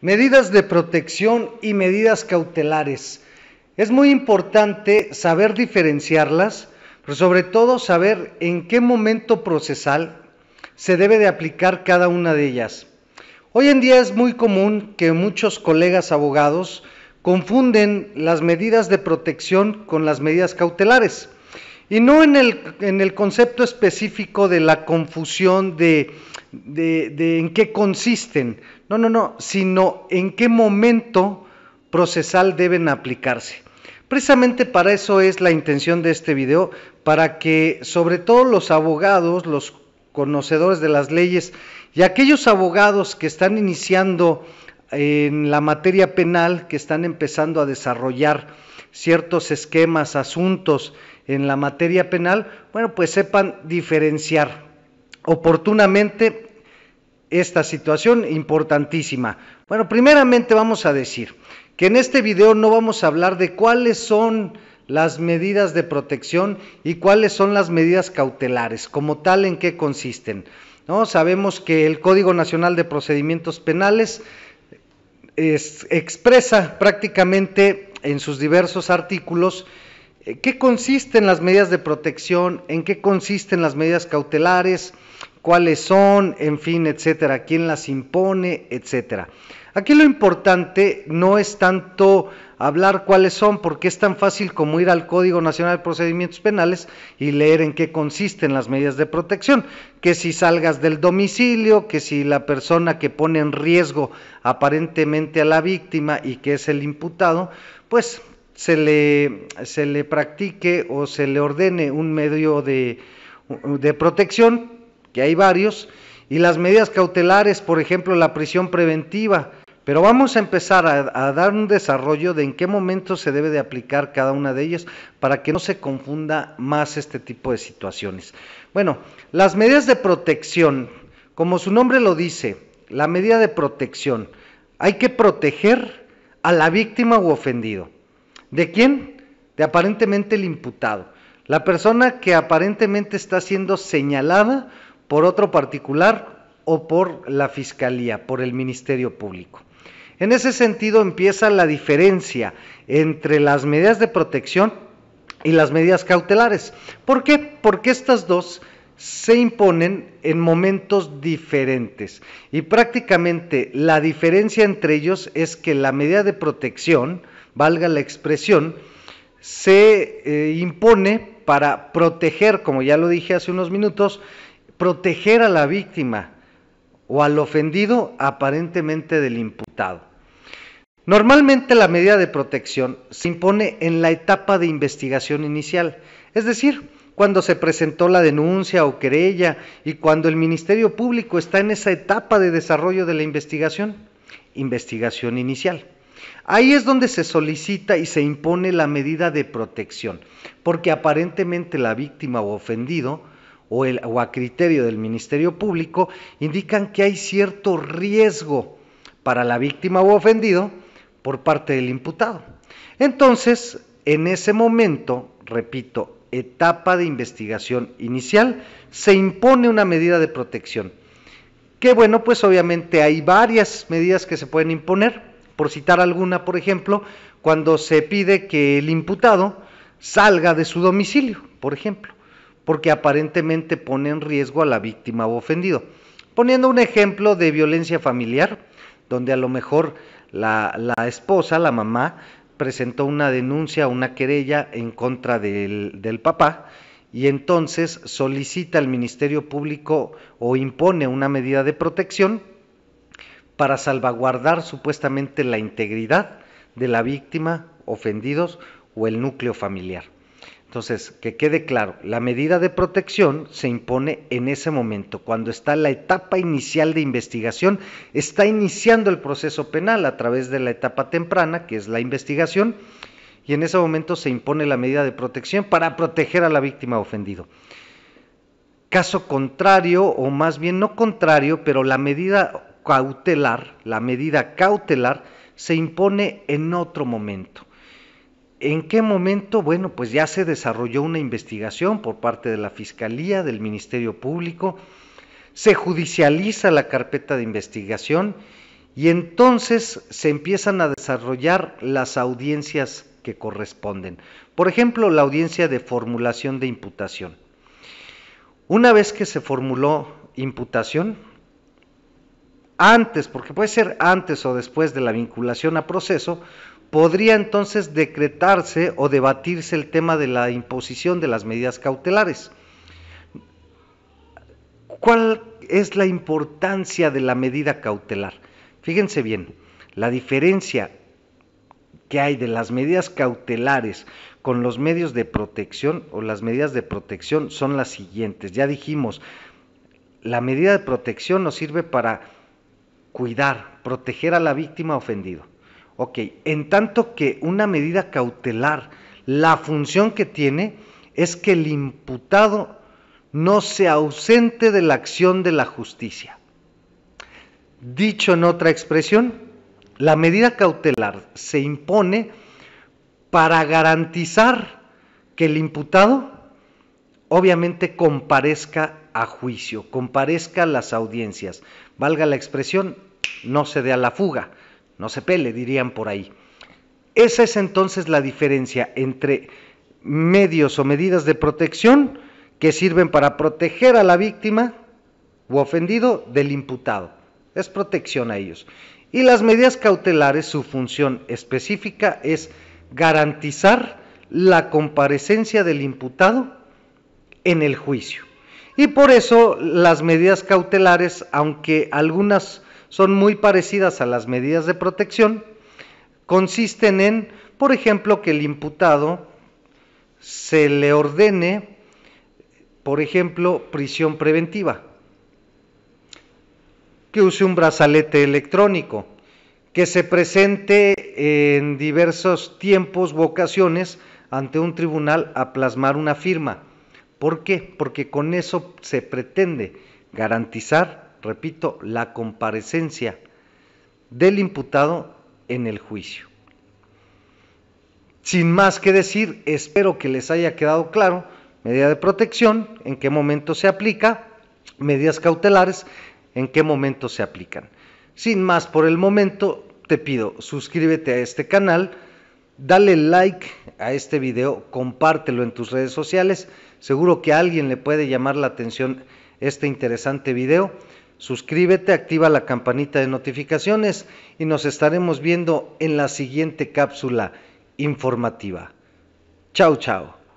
Medidas de protección y medidas cautelares. Es muy importante saber diferenciarlas, pero sobre todo saber en qué momento procesal se debe de aplicar cada una de ellas. Hoy en día es muy común que muchos colegas abogados confunden las medidas de protección con las medidas cautelares. Y no en el, en el concepto específico de la confusión de, de en qué consisten, no, no, no, sino en qué momento procesal deben aplicarse. Precisamente para eso es la intención de este video, para que sobre todo los abogados, los conocedores de las leyes y aquellos abogados que están iniciando en la materia penal, que están empezando a desarrollar ciertos esquemas, asuntos en la materia penal, bueno, pues sepan diferenciar oportunamente esta situación importantísima. Bueno, primeramente vamos a decir que en este video no vamos a hablar de cuáles son las medidas de protección y cuáles son las medidas cautelares, como tal en qué consisten. ¿No? Sabemos que el Código Nacional de Procedimientos Penales expresa prácticamente en sus diversos artículos ¿Qué consisten las medidas de protección? ¿En qué consisten las medidas cautelares? ¿Cuáles son? En fin, etcétera. ¿Quién las impone? Etcétera. Aquí lo importante no es tanto hablar cuáles son, porque es tan fácil como ir al Código Nacional de Procedimientos Penales y leer en qué consisten las medidas de protección, que si salgas del domicilio, que si la persona que pone en riesgo aparentemente a la víctima y que es el imputado, pues se le, se le practique o se le ordene un medio de, protección, que hay varios, y las medidas cautelares, por ejemplo, la prisión preventiva. Pero vamos a empezar a, a, dar un desarrollo de en qué momento se debe de aplicar cada una de ellas para que no se confunda más este tipo de situaciones. Bueno, las medidas de protección, como su nombre lo dice, la medida de protección, hay que proteger a la víctima u ofendido. ¿De quién? De aparentemente el imputado. La persona que aparentemente está siendo señalada por otro particular o por la Fiscalía, por el Ministerio Público. En ese sentido empieza la diferencia entre las medidas de protección y las medidas cautelares. ¿Por qué? Porque estas dos se imponen en momentos diferentes y prácticamente la diferencia entre ellos es que la medida de protección valga la expresión, se eh, impone para proteger, como ya lo dije hace unos minutos, proteger a la víctima o al ofendido aparentemente del imputado. Normalmente la medida de protección se impone en la etapa de investigación inicial, es decir, cuando se presentó la denuncia o querella y cuando el Ministerio Público está en esa etapa de desarrollo de la investigación, investigación inicial. Ahí es donde se solicita y se impone la medida de protección, porque aparentemente la víctima o ofendido o, el, a criterio del Ministerio Público indican que hay cierto riesgo para la víctima o ofendido por parte del imputado. Entonces, en ese momento, repito, etapa de investigación inicial, se impone una medida de protección. Que bueno, pues obviamente hay varias medidas que se pueden imponer. Por citar alguna, por ejemplo, cuando se pide que el imputado salga de su domicilio, por ejemplo, porque aparentemente pone en riesgo a la víctima o ofendido. Poniendo un ejemplo de violencia familiar, donde a lo mejor la, esposa, la mamá, presentó una denuncia, una querella en contra del, del papá, y entonces solicita al Ministerio Público o impone una medida de protección para salvaguardar supuestamente la integridad de la víctima, ofendidos o el núcleo familiar. Entonces, que quede claro, la medida de protección se impone en ese momento, cuando está la etapa inicial de investigación, está iniciando el proceso penal a través de la etapa temprana, que es la investigación, y en ese momento se impone la medida de protección para proteger a la víctima ofendido. Caso contrario, o más bien no contrario, pero la medida cautelar, la medida cautelar, se impone en otro momento. ¿En qué momento? Bueno, pues ya se desarrolló una investigación por parte de la Fiscalía, del Ministerio Público, se judicializa la carpeta de investigación y entonces se empiezan a desarrollar las audiencias que corresponden. Por ejemplo, la audiencia de formulación de imputación. Una vez que se formuló imputación, antes, porque puede ser antes o después de la vinculación a proceso, podría entonces decretarse o debatirse el tema de la imposición de las medidas cautelares. ¿Cuál es la importancia de la medida cautelar? Fíjense bien, la diferencia que hay de las medidas cautelares con los medios de protección o las medidas de protección son las siguientes. Ya dijimos, la medida de protección nos sirve para cuidar, proteger a la víctima ofendido. Ok, en tanto que una medida cautelar, la función que tiene es que el imputado no se ausente de la acción de la justicia. Dicho en otra expresión, la medida cautelar se impone para garantizar que el imputado obviamente comparezca a juicio, comparezca a las audiencias, valga la expresión, no se dé a la fuga, no se pele, dirían por ahí. Esa es entonces la diferencia entre medios o medidas de protección que sirven para proteger a la víctima u ofendido del imputado. Es protección a ellos. Y las medidas cautelares, su función específica es garantizar la comparecencia del imputado en el juicio. Y por eso las medidas cautelares, aunque algunas son muy parecidas a las medidas de protección, consisten en, por ejemplo, que el imputado se le ordene, por ejemplo, prisión preventiva, que use un brazalete electrónico, que se presente en diversos tiempos vocaciones, ocasiones ante un tribunal a plasmar una firma. ¿Por qué? Porque con eso se pretende garantizar repito, la comparecencia del imputado en el juicio. Sin más que decir, espero que les haya quedado claro medida de protección, en qué momento se aplica, medidas cautelares, en qué momento se aplican. Sin más por el momento, te pido, suscríbete a este canal, dale like a este video, compártelo en tus redes sociales, seguro que a alguien le puede llamar la atención este interesante video. Suscríbete, activa la campanita de notificaciones y nos estaremos viendo en la siguiente cápsula informativa. Chao, chao.